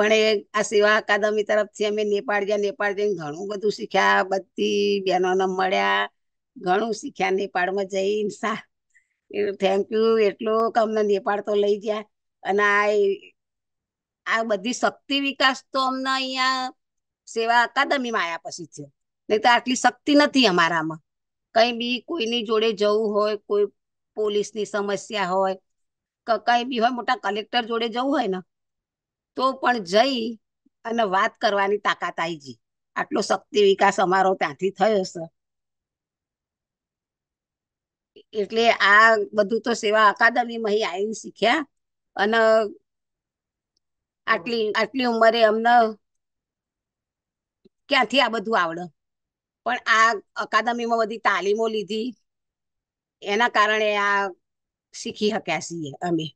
પણ એ આ સેવા અકાદમી તરફથી અમે નેપાળ ગયા નેપાળ જઈને ઘણું બધું શીખ્યા બધી બહેનોને મળ્યા ઘણું શીખ્યા નેપાળમાં જઈને સા થેન્ક યુ એટલું કે અમને નેપાળ તો લઈ ગયા અને આ આ બધી શક્તિ વિકાસ તો અમને અહીંયા સેવા અકાદમીમાં આવ્યા પછી થયો નહીં તો આટલી શક્તિ નથી અમારામાં કઈ બી કોઈની જોડે જવું હોય કોઈ પોલીસની સમસ્યા હોય કઈ બી હોય મોટા કલેક્ટર જોડે જવું હોય ને તો પણ જઈ અને વાત કરવાની તાકાત આવી ગઈ આટલો શક્તિ વિકાસ અમારો ત્યાંથી થયો છે એટલે આ બધું તો સેવા અકાદમીમાં અહીં આવીને શીખ્યા અને આટલી આટલી ઉંમરે અમને ક્યાંથી આ બધું આવડે પણ આ અકાદમીમાં બધી તાલીમો લીધી એના કારણે આ શીખી શક્યા છીએ અમે